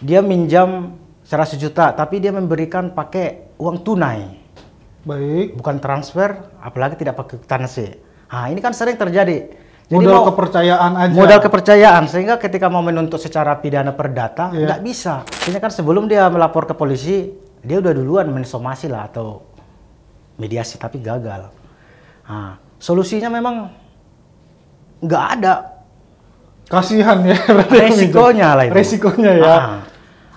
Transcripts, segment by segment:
dia minjam 100 juta tapi dia memberikan pakai uang tunai. Baik. Bukan transfer, apalagi tidak pakai tanah Nah, ini kan sering terjadi. Jadi modal mau, kepercayaan aja. Modal kepercayaan sehingga ketika mau menuntut secara pidana perdata yeah. bisa. Ini kan sebelum dia melapor ke polisi, dia udah duluan mensomasi lah atau mediasi tapi gagal. Nah, solusinya memang nggak ada. Kasihan ya resikonya lah itu. Resikonya ya. Ah.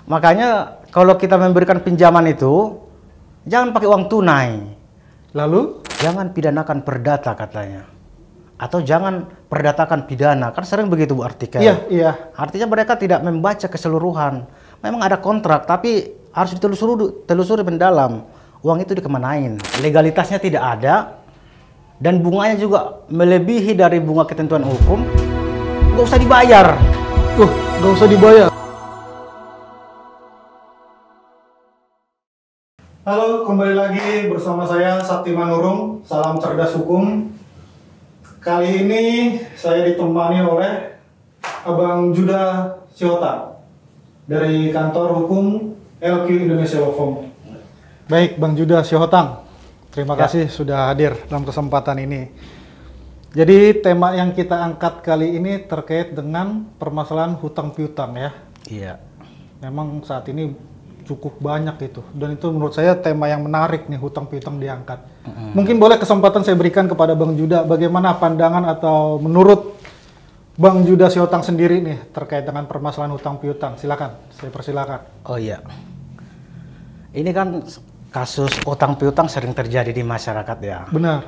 Makanya kalau kita memberikan pinjaman itu jangan pakai uang tunai. Lalu jangan pidanakan perdata katanya. Atau jangan perdatakan pidana. Kan sering begitu Bu artikel. Iya, iya. Artinya mereka tidak membaca keseluruhan. Memang ada kontrak tapi harus ditelusuri telusuri mendalam. Uang itu dikemanain? Legalitasnya tidak ada dan bunganya juga melebihi dari bunga ketentuan hukum. Gak usah dibayar. Tuh, gak usah dibayar. Halo, kembali lagi bersama saya Sakti Manurung, salam cerdas hukum. Kali ini saya ditemani oleh Abang Juda Siota dari kantor hukum LQ Indonesia Law Firm. Baik, Bang Juda Siotang, terima ya. kasih sudah hadir dalam kesempatan ini. Jadi tema yang kita angkat kali ini terkait dengan permasalahan hutang piutang ya. Iya. Memang saat ini cukup banyak itu dan itu menurut saya tema yang menarik nih hutang piutang diangkat hmm. mungkin boleh kesempatan saya berikan kepada bang Juda bagaimana pandangan atau menurut bang Juda Siotang sendiri nih terkait dengan permasalahan hutang piutang silakan saya persilakan oh iya ini kan kasus hutang piutang sering terjadi di masyarakat ya benar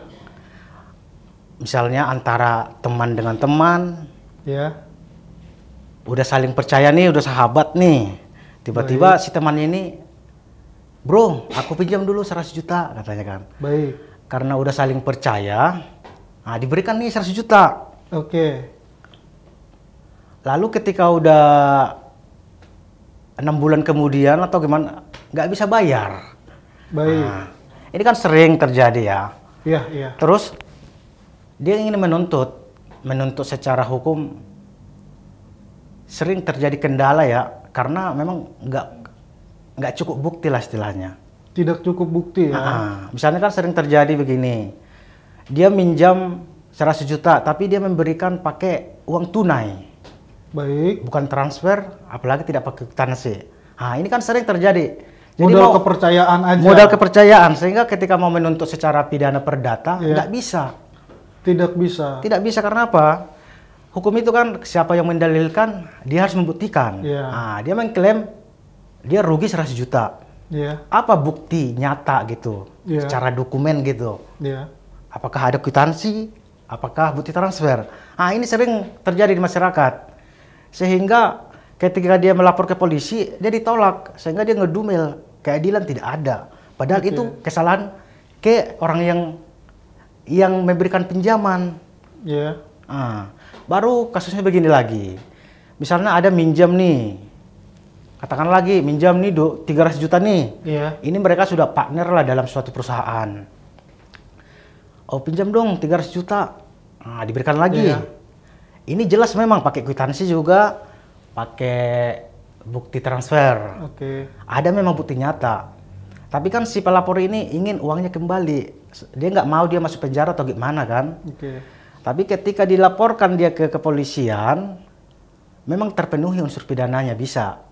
misalnya antara teman dengan teman ya udah saling percaya nih udah sahabat nih Tiba-tiba si temannya ini, bro, aku pinjam dulu 100 juta katanya kan. Baik. Karena udah saling percaya, nah diberikan nih 100 juta. Oke. Lalu ketika udah enam bulan kemudian atau gimana nggak bisa bayar. Baik. Nah, ini kan sering terjadi ya. Iya, iya. Terus dia ingin menuntut, menuntut secara hukum sering terjadi kendala ya karena memang nggak nggak cukup bukti lah istilahnya. Tidak cukup bukti ya. Nah, misalnya kan sering terjadi begini, dia minjam seratus juta tapi dia memberikan pakai uang tunai. Baik. Bukan transfer, apalagi tidak pakai kwitansi. Nah, ini kan sering terjadi. Jadi modal mau, kepercayaan aja. Modal kepercayaan sehingga ketika mau menuntut secara pidana perdata iya. nggak yeah. bisa. Tidak bisa. Tidak bisa karena apa? hukum itu kan siapa yang mendalilkan dia harus membuktikan. Yeah. Iya. Nah, dia mengklaim dia rugi 100 juta. Yeah. Apa bukti nyata gitu, yeah. secara dokumen gitu. Yeah. Apakah ada kwitansi? Apakah bukti transfer? Ah ini sering terjadi di masyarakat sehingga ketika dia melapor ke polisi dia ditolak sehingga dia ngedumel keadilan tidak ada. Padahal okay. itu kesalahan ke orang yang yang memberikan pinjaman. Yeah. Ah baru kasusnya begini lagi. Misalnya ada minjam nih, katakan lagi minjam nih 300 juta nih. Iya. Ini mereka sudah partner lah dalam suatu perusahaan. Oh pinjam dong 300 juta, nah, diberikan lagi. Iya. Ini jelas memang pakai kwitansi juga, pakai bukti transfer. Oke. Okay. Ada memang bukti nyata. Tapi kan si pelapor ini ingin uangnya kembali. Dia nggak mau dia masuk penjara atau gimana kan? Oke. Okay tapi ketika dilaporkan dia ke kepolisian, memang terpenuhi unsur pidananya bisa.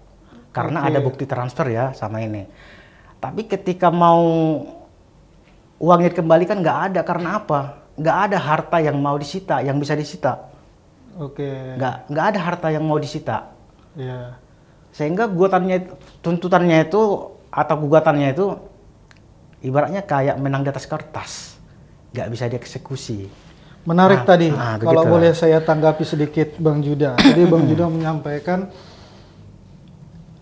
Karena okay. ada bukti transfer ya sama ini. Tapi ketika mau uangnya dikembalikan nggak ada karena apa? Nggak ada harta yang mau disita, yang bisa disita. Oke. Okay. Nggak nggak ada harta yang mau disita. Iya. Yeah. Sehingga gugatannya tuntutannya itu atau gugatannya itu ibaratnya kayak menang di atas kertas, nggak bisa dieksekusi. Menarik nah, tadi, nah, kalau boleh saya tanggapi sedikit Bang Juda. Jadi Bang Juda menyampaikan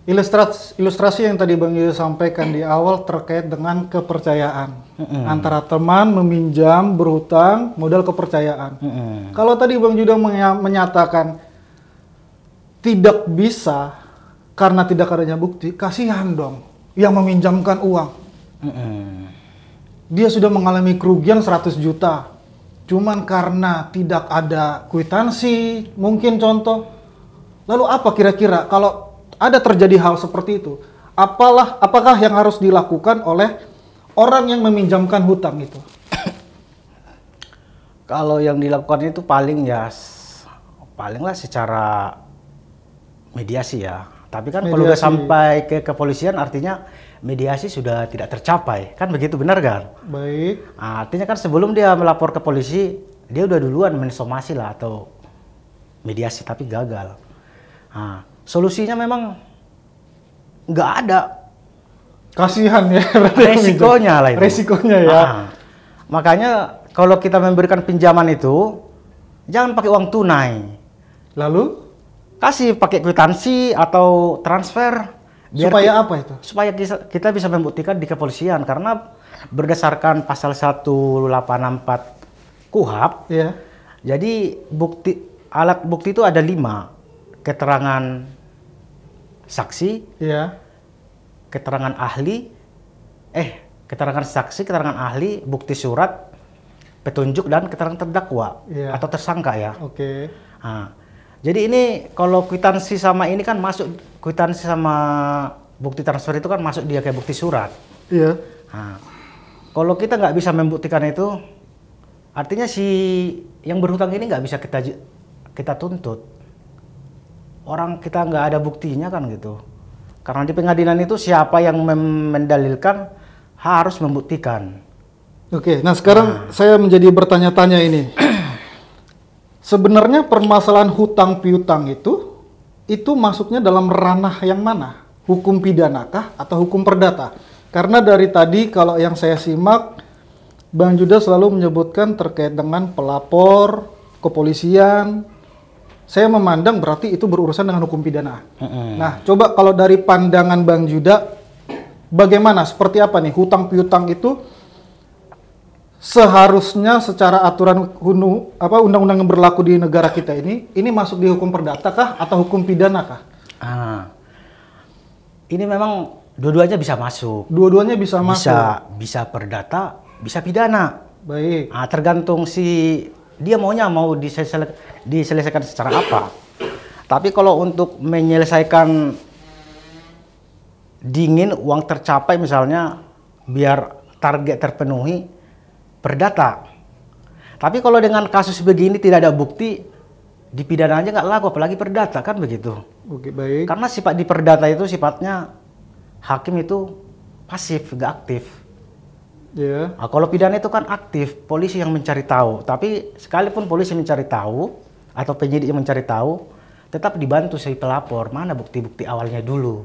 ilustrasi, ilustrasi yang tadi Bang Juda sampaikan di awal terkait dengan kepercayaan. Antara teman meminjam, berhutang, modal kepercayaan. Kalau tadi Bang Juda menyatakan tidak bisa karena tidak adanya bukti, kasihan dong yang meminjamkan uang. Dia sudah mengalami kerugian 100 juta Cuman karena tidak ada kwitansi, mungkin contoh. Lalu apa kira-kira kalau ada terjadi hal seperti itu? Apalah apakah yang harus dilakukan oleh orang yang meminjamkan hutang itu? Kalau yang dilakukan itu paling ya palinglah secara mediasi ya. Tapi kan mediasi. kalau udah sampai ke kepolisian artinya mediasi sudah tidak tercapai. Kan begitu benar kan? Baik. Ah, artinya kan sebelum dia melapor ke polisi, dia udah duluan mensomasi lah atau mediasi tapi gagal. Nah, solusinya memang nggak ada. Kasihan ya. Resikonya lah itu. Resikonya ya. Nah, makanya kalau kita memberikan pinjaman itu, jangan pakai uang tunai. Lalu? Kasih pakai kwitansi atau transfer Biar supaya kita, apa itu? Supaya kita bisa membuktikan di kepolisian karena berdasarkan pasal 184 KUHAP. Yeah. Jadi bukti alat bukti itu ada lima keterangan saksi, yeah. keterangan ahli, eh keterangan saksi, keterangan ahli, bukti surat, petunjuk dan keterangan terdakwa yeah. atau tersangka ya. Oke. Okay. Nah, jadi ini kalau kwitansi sama ini kan masuk kwitansi sama bukti transfer itu kan masuk dia kayak bukti surat. Iya. Nah, kalau kita nggak bisa membuktikan itu, artinya si yang berhutang ini nggak bisa kita kita tuntut. Orang kita nggak ada buktinya kan gitu. Karena di pengadilan itu siapa yang mendalilkan harus membuktikan. Oke, nah sekarang nah. saya menjadi bertanya-tanya ini. Sebenarnya permasalahan hutang piutang itu itu masuknya dalam ranah yang mana? Hukum pidanakah atau hukum perdata? Karena dari tadi kalau yang saya simak Bang Judah selalu menyebutkan terkait dengan pelapor, kepolisian. Saya memandang berarti itu berurusan dengan hukum pidana. Nah, coba kalau dari pandangan Bang Judah, bagaimana? Seperti apa nih hutang piutang itu? seharusnya secara aturan hunu, apa undang-undang yang berlaku di negara kita ini ini masuk di hukum perdata kah atau hukum pidana kah? Ah. Ini memang dua-duanya bisa masuk. Dua-duanya bisa, bisa masuk. Bisa bisa perdata, bisa pidana. Baik. Nah, tergantung si dia maunya mau diselesa diselesaikan secara apa. Tapi kalau untuk menyelesaikan dingin uang tercapai misalnya biar target terpenuhi perdata. Tapi kalau dengan kasus begini tidak ada bukti, di pidananya nggak laku, apalagi perdata kan begitu. Oke baik. Karena sifat di perdata itu sifatnya hakim itu pasif, nggak aktif. Yeah. Nah, kalau pidana itu kan aktif, polisi yang mencari tahu. Tapi sekalipun polisi mencari tahu atau penyidik yang mencari tahu, tetap dibantu si pelapor. Mana bukti-bukti awalnya dulu?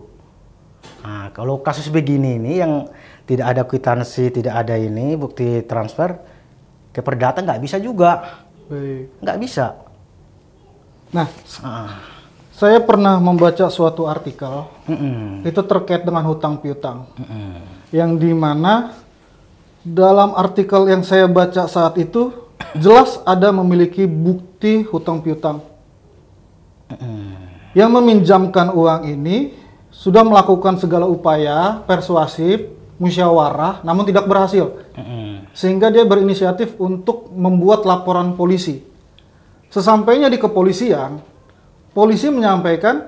Nah, kalau kasus begini ini yang tidak ada kwitansi, tidak ada ini bukti transfer, ke perdata nggak bisa juga. Nggak bisa. Nah, ah. saya pernah membaca suatu artikel Mm-mm. itu terkait dengan hutang piutang, Mm-mm. yang dimana dalam artikel yang saya baca saat itu jelas ada memiliki bukti hutang piutang. Mm-mm. Yang meminjamkan uang ini sudah melakukan segala upaya persuasif musyawarah namun tidak berhasil. Sehingga dia berinisiatif untuk membuat laporan polisi. Sesampainya di kepolisian, polisi menyampaikan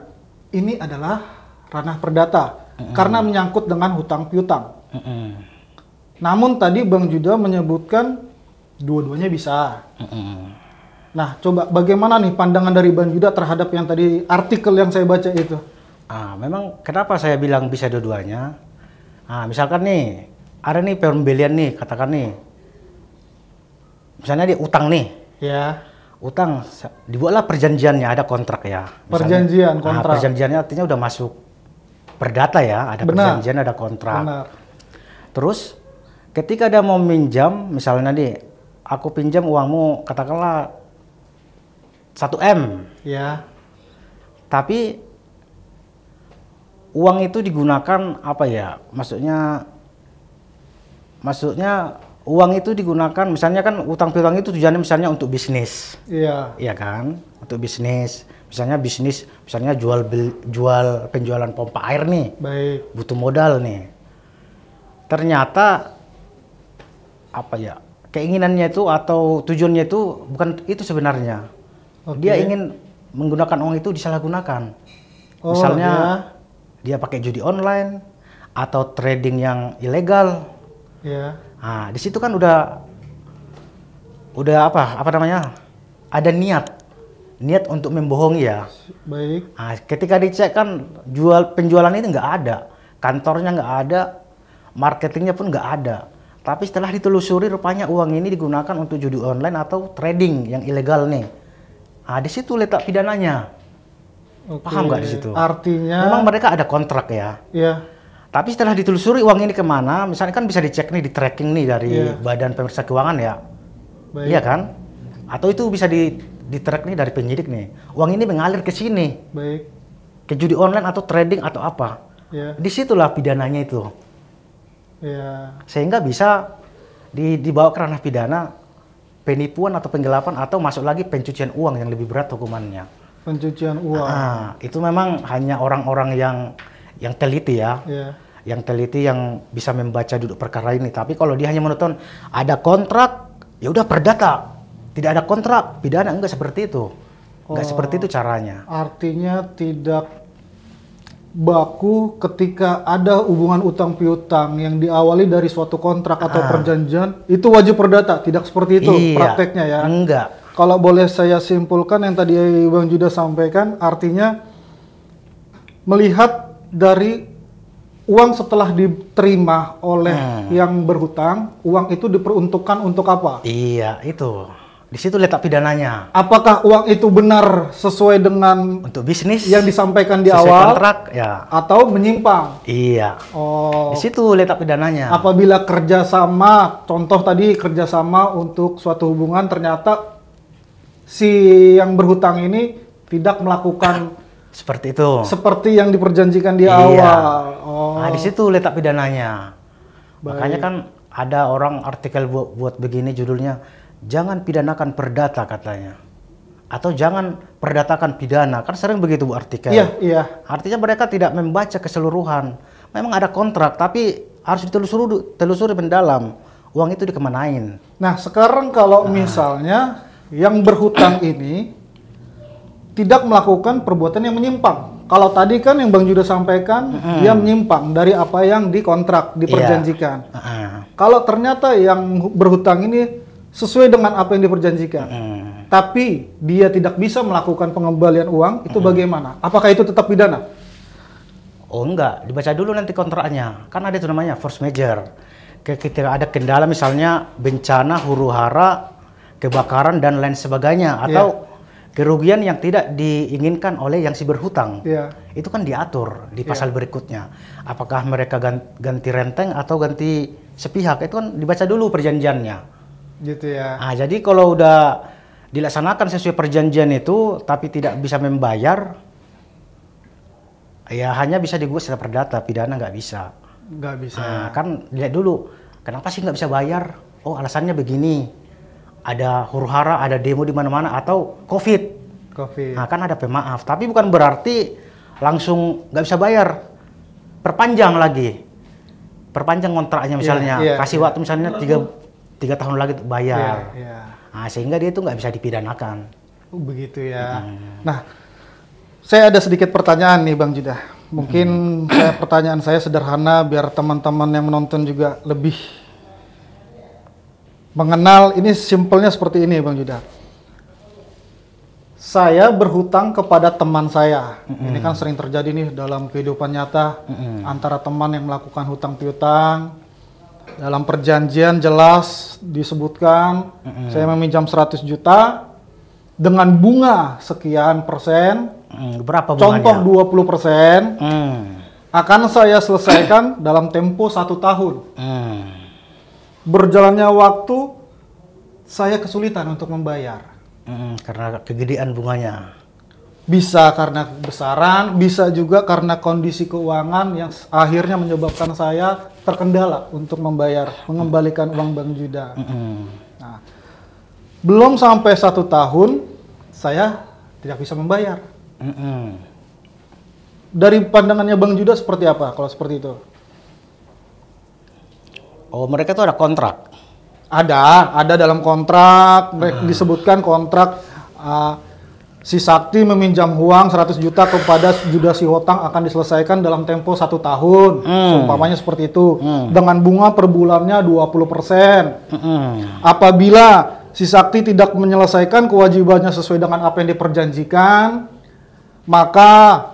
ini adalah ranah perdata karena menyangkut dengan hutang piutang. Namun tadi Bang Juda menyebutkan dua-duanya bisa. Nah, coba bagaimana nih pandangan dari Bang Yuda terhadap yang tadi artikel yang saya baca itu? Ah, memang kenapa saya bilang bisa dua-duanya? Nah, misalkan nih, ada nih pembelian nih, katakan nih. Misalnya dia utang nih. Ya. Utang, dibuatlah perjanjiannya, ada kontrak ya. Misalnya, perjanjian, ah, kontrak. Nah, perjanjiannya artinya udah masuk perdata ya, ada Benar. perjanjian, ada kontrak. Benar. Terus, ketika dia mau minjam, misalnya nih, aku pinjam uangmu, katakanlah 1M. Ya. Tapi uang itu digunakan apa ya? Maksudnya maksudnya uang itu digunakan misalnya kan utang piutang itu tujuannya misalnya untuk bisnis. Iya. Iya kan? Untuk bisnis. Misalnya bisnis, misalnya jual beli, jual penjualan pompa air nih. Baik. Butuh modal nih. Ternyata apa ya? Keinginannya itu atau tujuannya itu bukan itu sebenarnya. Okay. Dia ingin menggunakan uang itu disalahgunakan. Oh, misalnya iya dia pakai judi online atau trading yang ilegal. Iya. Yeah. Nah, di situ kan udah udah apa? Apa namanya? Ada niat. Niat untuk membohongi ya. Baik. Nah, ketika dicek kan jual penjualan itu nggak ada, kantornya nggak ada, marketingnya pun nggak ada. Tapi setelah ditelusuri rupanya uang ini digunakan untuk judi online atau trading yang ilegal nih. Nah, di situ letak pidananya. Okay. Paham nggak di situ? Artinya memang mereka ada kontrak ya. Iya. Yeah. Tapi setelah ditelusuri uang ini kemana, misalnya kan bisa dicek nih, di tracking nih dari yeah. Badan Pemeriksa Keuangan ya, Baik. iya kan? Atau itu bisa di di track nih dari penyidik nih, uang ini mengalir ke sini, Baik. ke judi online atau trading atau apa, yeah. disitulah pidananya itu, yeah. sehingga bisa di, dibawa ke ranah pidana penipuan atau penggelapan atau masuk lagi pencucian uang yang lebih berat hukumannya pencucian uang. Nah, itu memang hanya orang-orang yang yang teliti ya. Yeah. Yang teliti yang bisa membaca duduk perkara ini. Tapi kalau dia hanya menonton ada kontrak, ya udah perdata. Tidak ada kontrak, pidana enggak seperti itu. Enggak oh, seperti itu caranya. Artinya tidak baku ketika ada hubungan utang piutang yang diawali dari suatu kontrak atau ah. perjanjian itu wajib perdata tidak seperti itu iya, prakteknya ya enggak kalau boleh saya simpulkan yang tadi Bang Juda sampaikan, artinya melihat dari uang setelah diterima oleh hmm. yang berhutang, uang itu diperuntukkan untuk apa? Iya, itu. Di situ letak pidananya. Apakah uang itu benar sesuai dengan untuk bisnis yang disampaikan di awal kontrak ya atau menyimpang? Iya. Oh. Di situ letak pidananya. Apabila kerjasama, contoh tadi kerjasama untuk suatu hubungan ternyata si yang berhutang ini tidak melakukan seperti itu. Seperti yang diperjanjikan di iya. awal. Oh. Nah, di situ letak pidananya. Baik. Makanya kan ada orang artikel buat, buat begini judulnya jangan pidanakan perdata katanya. Atau jangan perdatakan pidana. Kan sering begitu Bu artikel. Iya, iya. Artinya mereka tidak membaca keseluruhan. Memang ada kontrak tapi harus ditelusuri telusuri mendalam. Uang itu dikemanain. Nah, sekarang kalau nah. misalnya yang berhutang ini tidak melakukan perbuatan yang menyimpang. Kalau tadi kan yang Bang Judo sampaikan, hmm dia menyimpang dari apa yang dikontrak, iya. diperjanjikan. Yeah. Uh -huh. Kalau ternyata yang berhutang ini sesuai dengan apa yang diperjanjikan, uh -huh. tapi dia tidak bisa melakukan pengembalian uang, itu uh -huh. bagaimana? Apakah itu tetap pidana? Oh enggak, dibaca dulu nanti kontraknya. Kan ada itu namanya force major. Ketika ada kendala misalnya bencana, huru hara, kebakaran dan lain sebagainya iya. atau yeah. kerugian yang tidak diinginkan oleh yang si berhutang. Yeah. Itu kan diatur di iya. pasal yeah. berikutnya. Apakah mereka ganti renteng atau ganti sepihak? Itu kan dibaca dulu perjanjiannya. Gitu ya. Nah, jadi kalau udah dilaksanakan sesuai perjanjian itu tapi tidak bisa membayar ya hanya bisa digugat secara perdata, pidana nggak bisa. Nggak bisa. Nah, kan lihat dulu, kenapa sih nggak bisa bayar? Oh alasannya begini ada huru-hara, ada demo di mana-mana atau COVID. COVID. Nah, kan ada pemaaf, tapi bukan berarti langsung nggak bisa bayar. Perpanjang lagi. Perpanjang kontraknya iya, misalnya, yeah, yeah, kasih yeah. waktu misalnya tiga, tiga tahun lagi bayar. Yeah, yeah. Nah, sehingga dia itu nggak bisa dipidanakan. Oh, begitu ya. Hmm. Nah, saya ada sedikit pertanyaan nih Bang Judah. Mungkin hmm. saya, pertanyaan saya sederhana biar teman-teman yang menonton juga lebih Mengenal ini simpelnya seperti ini Bang Yuda. Saya berhutang kepada teman saya. Mm -hmm. Ini kan sering terjadi nih dalam kehidupan nyata mm -hmm. antara teman yang melakukan hutang piutang dalam perjanjian jelas disebutkan mm -hmm. saya meminjam 100 juta dengan bunga sekian persen. Mm, berapa bunganya? Contoh 20 persen. Mm. Akan saya selesaikan dalam tempo satu tahun. Mm berjalannya waktu saya kesulitan untuk membayar. Hmm, karena kegedean bunganya. Bisa karena besaran, bisa juga karena kondisi keuangan yang akhirnya menyebabkan saya terkendala untuk membayar, mengembalikan uang Bang Juda. Nah, belum sampai satu tahun, saya tidak bisa membayar. Dari pandangannya Bang Juda seperti apa kalau seperti itu? Oh, mereka tuh ada kontrak. Ada, ada dalam kontrak hmm. disebutkan kontrak uh, si Sakti meminjam uang 100 juta kepada Judas Hotang akan diselesaikan dalam tempo satu tahun. Hmm. Seumpamanya seperti itu. Hmm. Dengan bunga per bulannya 20%. Hmm. Apabila si Sakti tidak menyelesaikan kewajibannya sesuai dengan apa yang diperjanjikan, maka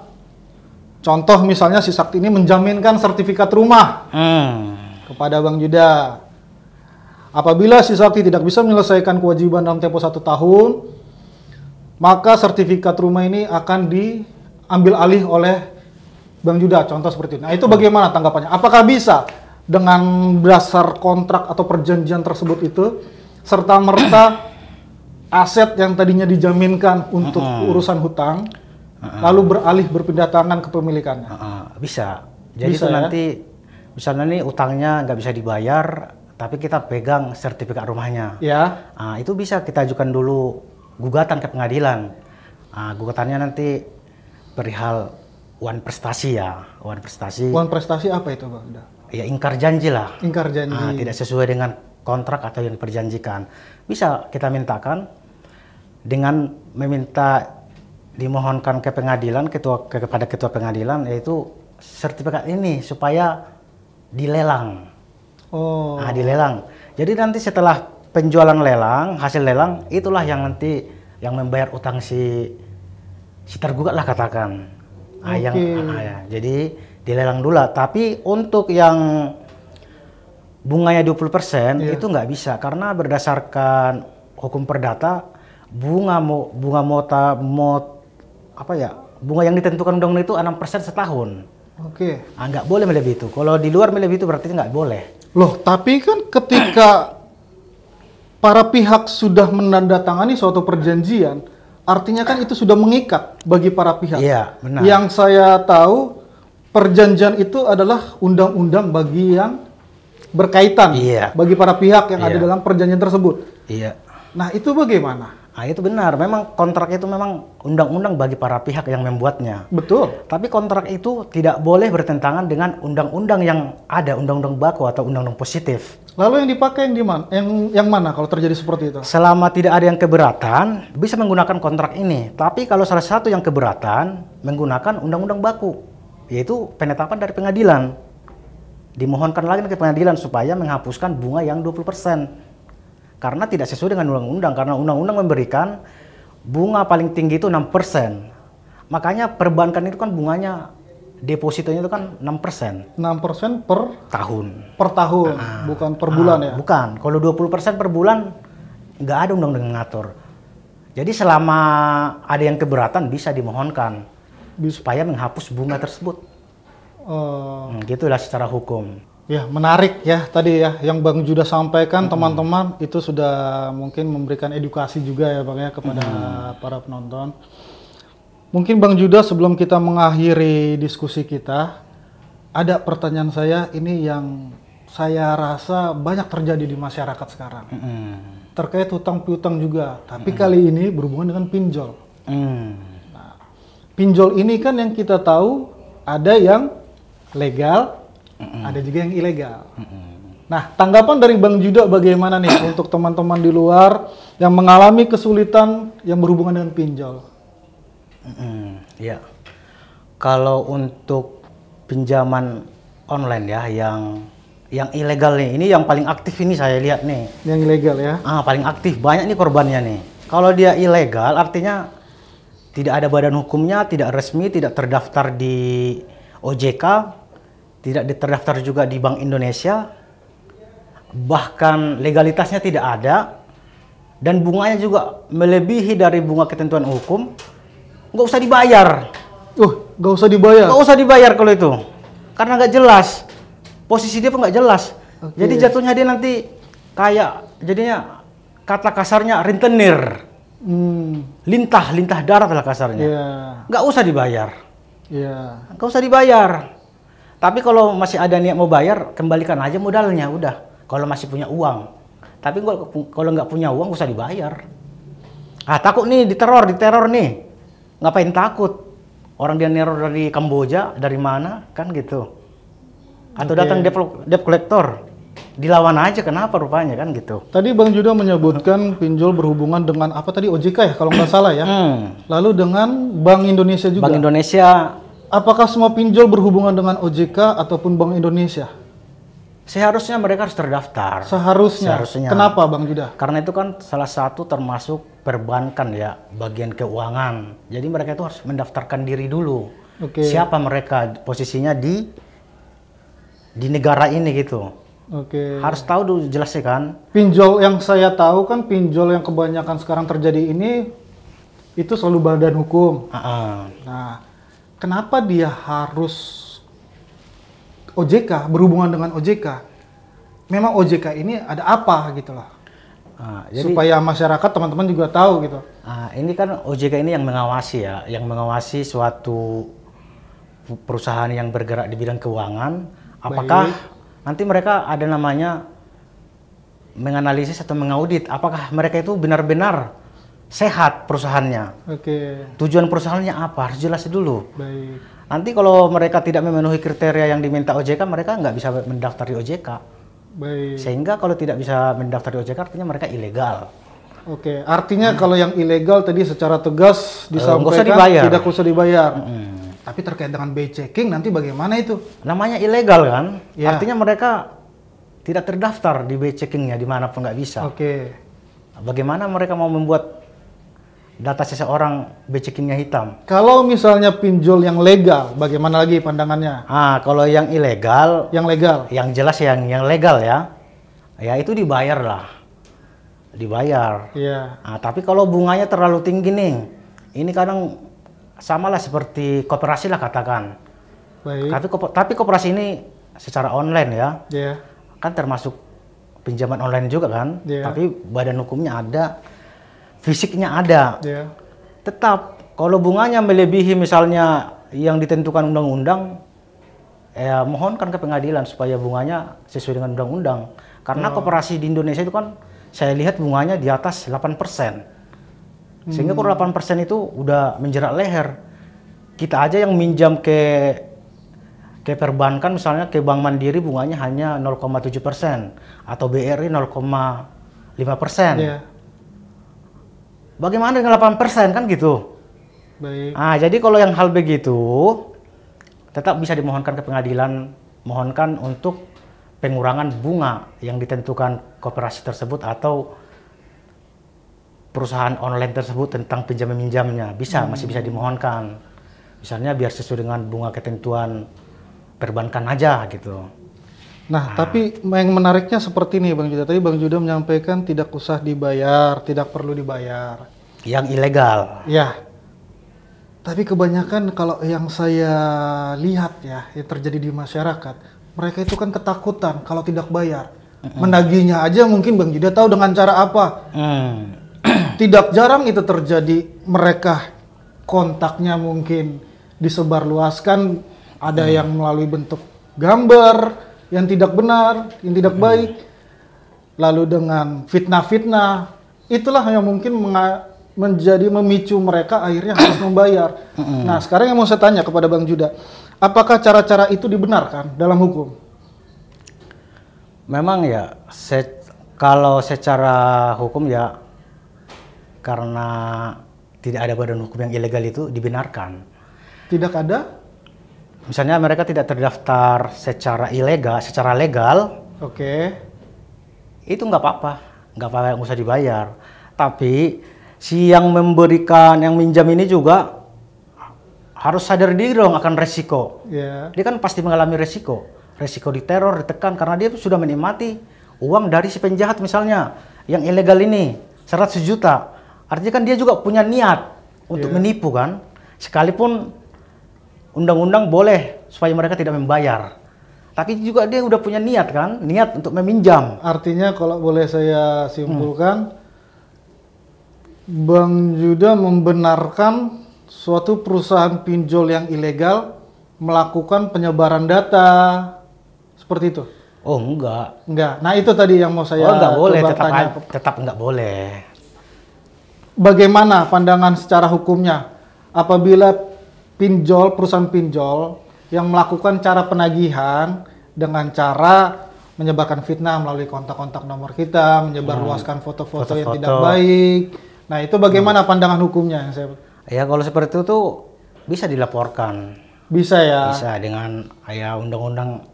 contoh misalnya si Sakti ini menjaminkan sertifikat rumah. Hmm kepada Bang Yuda. Apabila si sakti tidak bisa menyelesaikan kewajiban dalam tempo satu tahun, maka sertifikat rumah ini akan diambil alih oleh Bang Yuda. Contoh seperti itu. Nah itu bagaimana tanggapannya? Apakah bisa dengan dasar kontrak atau perjanjian tersebut itu serta merta aset yang tadinya dijaminkan untuk uh -huh. urusan hutang uh -huh. lalu beralih berpindah tangan kepemilikannya? Uh -huh. Bisa. Jadi bisa, itu ya? nanti misalnya nih utangnya nggak bisa dibayar, tapi kita pegang sertifikat rumahnya. Ya. Nah, itu bisa kita ajukan dulu gugatan ke pengadilan. Nah, gugatannya nanti perihal uang prestasi ya, uang prestasi. uang prestasi apa itu, Bang? Ya ingkar janji lah. Ingkar ah, janji. Nah, tidak sesuai dengan kontrak atau yang diperjanjikan. Bisa kita mintakan dengan meminta dimohonkan ke pengadilan ketua kepada ketua pengadilan yaitu sertifikat ini supaya dilelang. Oh. Nah, dilelang. Jadi nanti setelah penjualan lelang, hasil lelang itulah yang nanti yang membayar utang si si tergugat lah katakan. Okay. Ayang, ah, ah ya. Jadi dilelang dulu lah. Tapi untuk yang bunganya 20% persen yeah. itu nggak bisa karena berdasarkan hukum perdata bunga mo, bunga mota mot apa ya bunga yang ditentukan undang-undang itu 6% setahun. Oke. Okay. Ah, nggak boleh melebihi itu. Kalau di luar melebihi itu berarti nggak boleh. Loh, tapi kan ketika para pihak sudah menandatangani suatu perjanjian, artinya kan itu sudah mengikat bagi para pihak. Iya, benar. Yang saya tahu perjanjian itu adalah undang-undang bagi yang berkaitan iya. bagi para pihak yang iya. ada dalam perjanjian tersebut. Iya. Nah, itu bagaimana? Ah itu benar. Memang kontrak itu memang undang-undang bagi para pihak yang membuatnya. Betul. Tapi kontrak itu tidak boleh bertentangan dengan undang-undang yang ada, undang-undang baku atau undang-undang positif. Lalu yang dipakai yang di mana? Yang yang mana kalau terjadi seperti itu? Selama tidak ada yang keberatan, bisa menggunakan kontrak ini. Tapi kalau salah satu yang keberatan, menggunakan undang-undang baku, yaitu penetapan dari pengadilan. Dimohonkan lagi ke pengadilan supaya menghapuskan bunga yang 20% karena tidak sesuai dengan undang-undang karena undang-undang memberikan bunga paling tinggi itu 6%. Makanya perbankan itu kan bunganya depositonya itu kan 6%. 6% per tahun. Per tahun, nah, bukan per bulan ah, ya. Bukan. Kalau 20% per bulan nggak ada undang-undang ngatur. Jadi selama ada yang keberatan bisa dimohonkan supaya menghapus bunga tersebut. Uh, gitulah secara hukum. Ya, menarik ya tadi ya yang Bang Juda sampaikan teman-teman mm -hmm. itu sudah mungkin memberikan edukasi juga ya Bang ya kepada mm -hmm. para penonton. Mungkin Bang Juda sebelum kita mengakhiri diskusi kita, ada pertanyaan saya ini yang saya rasa banyak terjadi di masyarakat sekarang. Mm -hmm. Terkait hutang piutang juga, tapi mm -hmm. kali ini berhubungan dengan pinjol. Mm. Nah, pinjol ini kan yang kita tahu ada yang legal -hmm. ada juga yang ilegal. mm Nah, tanggapan dari Bang Judo bagaimana nih untuk teman-teman di luar yang mengalami kesulitan yang berhubungan dengan pinjol? Mm, ya, kalau untuk pinjaman online ya yang yang ilegal nih, ini yang paling aktif ini saya lihat nih. Yang ilegal ya? Ah, paling aktif banyak nih korbannya nih. Kalau dia ilegal, artinya tidak ada badan hukumnya, tidak resmi, tidak terdaftar di OJK, tidak terdaftar juga di Bank Indonesia, bahkan legalitasnya tidak ada, dan bunganya juga melebihi dari bunga ketentuan hukum, nggak usah dibayar. Uh, nggak usah dibayar? Nggak usah dibayar kalau itu, karena nggak jelas. Posisi dia pun nggak jelas. Okay. Jadi jatuhnya dia nanti kayak jadinya kata kasarnya rentenir. Hmm. Lintah, lintah darat lah kasarnya. Yeah. Nggak usah dibayar. Yeah. Nggak usah dibayar tapi kalau masih ada niat mau bayar, kembalikan aja modalnya udah. Kalau masih punya uang. Tapi kalau nggak punya uang usah dibayar. Ah takut nih diteror, diteror nih. Ngapain takut? Orang dia neror dari Kamboja, dari mana kan gitu. Atau okay. datang debt, collector dilawan aja kenapa rupanya kan gitu. Tadi Bang Judo menyebutkan pinjol berhubungan dengan apa tadi OJK ya kalau nggak salah ya. Hmm. Lalu dengan Bank Indonesia juga. Bank Indonesia Apakah semua pinjol berhubungan dengan OJK ataupun Bank Indonesia? Seharusnya mereka harus terdaftar. Seharusnya. Seharusnya. Kenapa, Bang Judah? Karena itu kan salah satu termasuk perbankan ya, bagian keuangan. Jadi mereka itu harus mendaftarkan diri dulu. Oke. Okay. Siapa mereka posisinya di di negara ini gitu. Oke. Okay. Harus tahu dulu jelasnya kan. Pinjol yang saya tahu kan pinjol yang kebanyakan sekarang terjadi ini itu selalu badan hukum. Uh -uh. Nah, kenapa dia harus OJK berhubungan dengan OJK? Memang OJK ini ada apa gitu loh? Nah, ah, jadi, supaya masyarakat teman-teman juga tahu gitu. Nah, ini kan OJK ini yang mengawasi ya, yang mengawasi suatu perusahaan yang bergerak di bidang keuangan. Apakah Baik. nanti mereka ada namanya menganalisis atau mengaudit apakah mereka itu benar-benar sehat perusahaannya. Oke. Tujuan perusahaannya apa? Harus jelas dulu. Baik. Nanti kalau mereka tidak memenuhi kriteria yang diminta OJK, mereka nggak bisa mendaftar di OJK. Baik. Sehingga kalau tidak bisa mendaftar di OJK, artinya mereka ilegal. Oke, artinya hmm. kalau yang ilegal tadi secara tegas eh, disampaikan uh, tidak usah dibayar. Hmm. Tapi terkait dengan bay checking nanti bagaimana itu? Namanya ilegal kan? Ya. Artinya mereka tidak terdaftar di bay checkingnya dimanapun nggak bisa. Oke. Bagaimana mereka mau membuat data seseorang becekinnya hitam. Kalau misalnya pinjol yang legal, bagaimana lagi pandangannya? Ah, kalau yang ilegal, yang legal, yang jelas yang yang legal ya, ya itu dibayar lah, dibayar. Iya. Ah, tapi kalau bunganya terlalu tinggi nih, ini kadang sama lah seperti kooperasi lah katakan. Baik. Tapi tapi koperasi ini secara online ya, yeah. kan termasuk pinjaman online juga kan, yeah. tapi badan hukumnya ada fisiknya ada. Yeah. Tetap kalau bunganya melebihi misalnya yang ditentukan undang-undang, ya mohonkan ke pengadilan supaya bunganya sesuai dengan undang-undang. Karena kooperasi hmm. koperasi di Indonesia itu kan saya lihat bunganya di atas 8%. Sehingga hmm. kalau 8% itu udah menjerat leher. Kita aja yang minjam ke ke perbankan misalnya ke Bank Mandiri bunganya hanya 0,7% atau BRI 0,5%. Yeah. Bagaimana dengan 8% kan gitu? Baik. Ah, jadi kalau yang hal begitu tetap bisa dimohonkan ke pengadilan, mohonkan untuk pengurangan bunga yang ditentukan koperasi tersebut atau perusahaan online tersebut tentang pinjam meminjamnya. Bisa, hmm. masih bisa dimohonkan. Misalnya biar sesuai dengan bunga ketentuan perbankan aja gitu. Nah, ah. tapi yang menariknya seperti ini Bang Juda. Tadi Bang Juda menyampaikan tidak usah dibayar, tidak perlu dibayar. Yang ilegal. Ya. Tapi kebanyakan kalau yang saya lihat ya, yang terjadi di masyarakat, mereka itu kan ketakutan kalau tidak bayar. menaginya Menagihnya aja mungkin Bang Juda tahu dengan cara apa. Mm. tidak jarang itu terjadi mereka kontaknya mungkin disebarluaskan, ada mm. yang melalui bentuk gambar, yang tidak benar, yang tidak hmm. baik, lalu dengan fitnah-fitnah, itulah yang mungkin menjadi memicu mereka akhirnya harus membayar. Hmm. Nah, sekarang yang mau saya tanya kepada Bang Juda, apakah cara-cara itu dibenarkan dalam hukum? Memang ya, se kalau secara hukum ya karena tidak ada badan hukum yang ilegal itu dibenarkan. Tidak ada? misalnya mereka tidak terdaftar secara ilegal, secara legal, oke, okay. itu nggak apa-apa, nggak apa-apa nggak usah dibayar. Tapi si yang memberikan, yang minjam ini juga harus sadar diri dong akan resiko. Yeah. Dia kan pasti mengalami resiko, resiko diteror, ditekan karena dia sudah menikmati uang dari si penjahat misalnya yang ilegal ini seratus juta. Artinya kan dia juga punya niat untuk yeah. menipu kan. Sekalipun undang-undang boleh supaya mereka tidak membayar. Tapi juga dia udah punya niat kan, niat untuk meminjam. Artinya kalau boleh saya simpulkan, hmm. Bang Yuda membenarkan suatu perusahaan pinjol yang ilegal melakukan penyebaran data seperti itu. Oh enggak. Enggak. Nah itu tadi yang mau saya. Oh enggak boleh. Tetap tanya. tetap enggak boleh. Bagaimana pandangan secara hukumnya apabila pinjol perusahaan pinjol yang melakukan cara penagihan dengan cara menyebarkan fitnah melalui kontak-kontak nomor kita, menyebarluaskan hmm. foto-foto hmm. yang tidak baik. Nah, itu bagaimana hmm. pandangan hukumnya? yang Saya... Ya, kalau seperti itu tuh bisa dilaporkan. Bisa ya. Bisa dengan ya undang-undang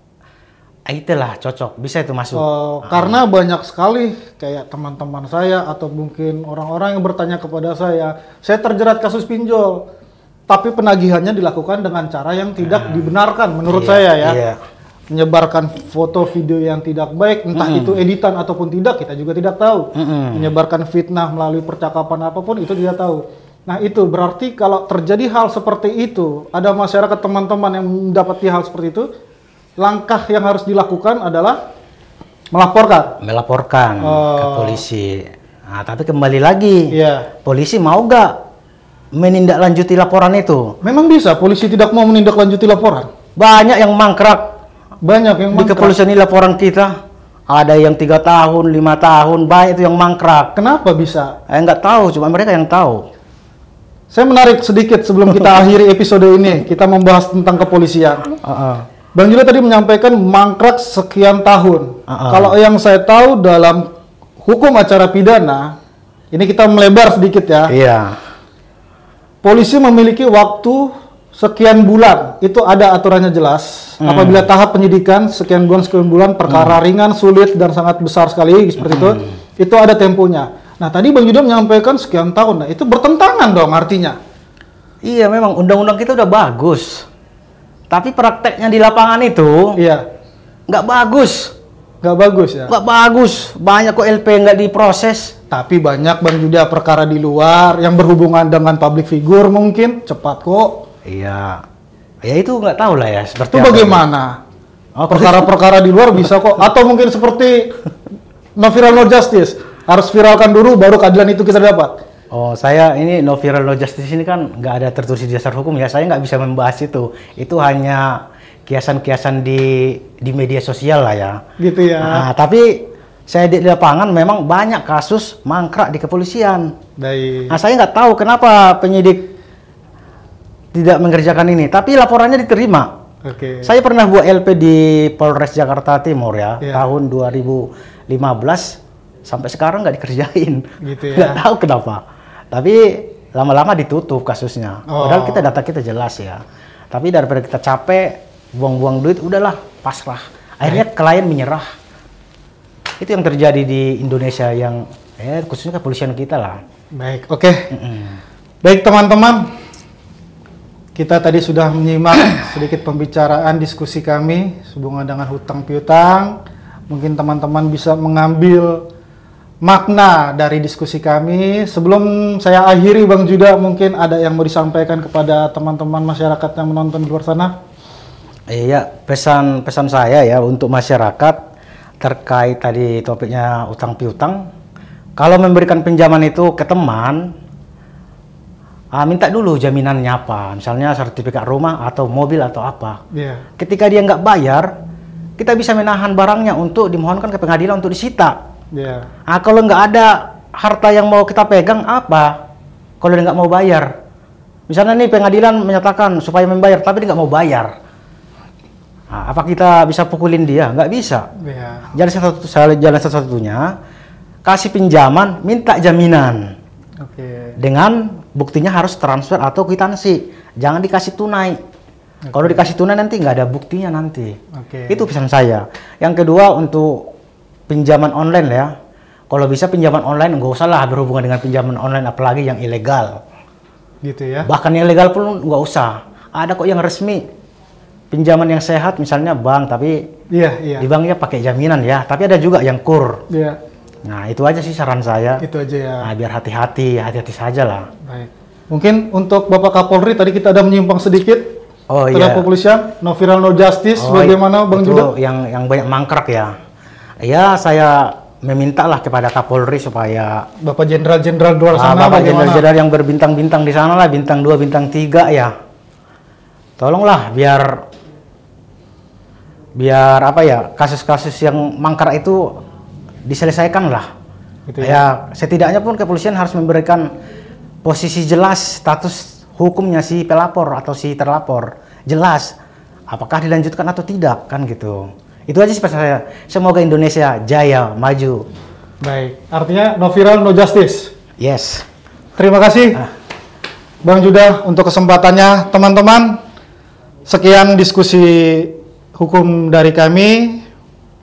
ah, itulah cocok, bisa itu masuk. Oh, ah. karena banyak sekali kayak teman-teman saya atau mungkin orang-orang yang bertanya kepada saya, saya terjerat kasus pinjol tapi penagihannya dilakukan dengan cara yang tidak hmm. dibenarkan menurut yeah, saya ya. Yeah. Menyebarkan foto video yang tidak baik, entah mm. itu editan ataupun tidak, kita juga tidak tahu. Mm -mm. Menyebarkan fitnah melalui percakapan apapun itu tidak tahu. Nah itu berarti kalau terjadi hal seperti itu, ada masyarakat teman-teman yang mendapati hal seperti itu, langkah yang harus dilakukan adalah melaporkan. Melaporkan uh, ke oh. polisi. Nah, tapi kembali lagi, yeah. polisi mau nggak menindaklanjuti laporan itu. Memang bisa, polisi tidak mau menindaklanjuti laporan. Banyak yang mangkrak. Banyak yang mangkrak. Di kepolisian ini laporan kita ada yang tiga tahun, lima tahun, banyak itu yang mangkrak. Kenapa bisa? Eh nggak tahu, cuma mereka yang tahu. Saya menarik sedikit sebelum kita akhiri episode ini, kita membahas tentang kepolisian. Uh -uh. Bang Jule tadi menyampaikan mangkrak sekian tahun. Uh -uh. Kalau yang saya tahu dalam hukum acara pidana, ini kita melebar sedikit ya. Iya. Yeah polisi memiliki waktu sekian bulan itu ada aturannya jelas hmm. apabila tahap penyidikan sekian bulan sekian bulan perkara hmm. ringan sulit dan sangat besar sekali seperti hmm. itu itu ada temponya nah tadi bang Yuda menyampaikan sekian tahun nah itu bertentangan dong artinya iya memang undang-undang kita udah bagus tapi prakteknya di lapangan itu iya nggak bagus nggak bagus ya nggak bagus banyak kok LP nggak diproses tapi banyak Bang Juda ya, perkara di luar yang berhubungan dengan public figure mungkin cepat kok. Iya. Ya itu nggak tahu lah ya seperti itu bagaimana. Oh, perkara-perkara di luar bisa kok atau mungkin seperti no viral no justice harus viralkan dulu baru keadilan itu kita dapat. Oh, saya ini no viral no justice ini kan nggak ada tertulis di dasar hukum ya. Saya nggak bisa membahas itu. Itu hanya kiasan-kiasan di di media sosial lah ya. Gitu ya. Nah, tapi saya di lapangan memang banyak kasus mangkrak di kepolisian. Baik. Nah, saya nggak tahu kenapa penyidik tidak mengerjakan ini, tapi laporannya diterima. Oke. Okay. Saya pernah buat LP di Polres Jakarta Timur ya, yeah. tahun 2015 sampai sekarang nggak dikerjain. Gitu ya. Nggak tahu kenapa. Tapi lama-lama ditutup kasusnya. Oh. Padahal kita data kita jelas ya. Tapi daripada kita capek buang-buang duit, udahlah pasrah. Akhirnya klien menyerah itu yang terjadi di Indonesia yang eh, khususnya kepolisian kita lah. Baik, oke. Okay. Mm -hmm. Baik teman-teman, kita tadi sudah menyimak sedikit pembicaraan diskusi kami sehubungan dengan hutang piutang. Mungkin teman-teman bisa mengambil makna dari diskusi kami. Sebelum saya akhiri Bang Juda, mungkin ada yang mau disampaikan kepada teman-teman masyarakat yang menonton di luar sana? Iya, eh, pesan-pesan saya ya untuk masyarakat terkait tadi topiknya utang piutang, kalau memberikan pinjaman itu ke teman, uh, minta dulu jaminannya apa, misalnya sertifikat rumah atau mobil atau apa. Yeah. Ketika dia nggak bayar, kita bisa menahan barangnya untuk dimohonkan ke pengadilan untuk disita. Yeah. Iya. Nah, kalau nggak ada harta yang mau kita pegang apa? Kalau dia nggak mau bayar, misalnya nih pengadilan menyatakan supaya membayar, tapi dia nggak mau bayar. Nah, apa kita bisa pukulin dia? Nggak bisa. Ya. Jalan satu jalan satu-satunya kasih pinjaman, minta jaminan. Okay. Dengan buktinya harus transfer atau kwitansi. Jangan dikasih tunai. Okay. Kalau dikasih tunai nanti nggak ada buktinya nanti. Okay. Itu pesan saya. Yang kedua untuk pinjaman online ya. Kalau bisa pinjaman online nggak usah lah berhubungan dengan pinjaman online apalagi yang ilegal. Gitu ya. Bahkan yang ilegal pun nggak usah. Ada kok yang resmi pinjaman yang sehat misalnya bank tapi iya, iya. di banknya pakai jaminan ya tapi ada juga yang kur iya. nah itu aja sih saran saya itu aja ya nah, biar hati-hati hati-hati saja lah baik mungkin untuk bapak kapolri tadi kita ada menyimpang sedikit oh, iya. kepolisian no viral no justice oh, bagaimana bang Judo? yang yang banyak mangkrak ya ya saya meminta lah kepada kapolri supaya bapak jenderal-jenderal luar ah, sana bapak jenderal-jenderal yang berbintang-bintang di sana lah bintang dua, bintang tiga ya tolonglah biar biar apa ya kasus-kasus yang mangkar itu diselesaikan lah. Gitu ya. ya setidaknya pun kepolisian harus memberikan posisi jelas status hukumnya si pelapor atau si terlapor jelas apakah dilanjutkan atau tidak kan gitu. Itu aja sih pesan saya. Semoga Indonesia jaya maju. Baik, artinya no viral no justice. Yes. Terima kasih ah. Bang Judah untuk kesempatannya, teman-teman. Sekian diskusi hukum dari kami.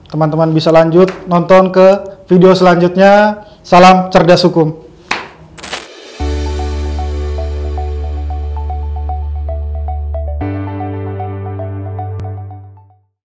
Teman-teman bisa lanjut nonton ke video selanjutnya. Salam cerdas hukum.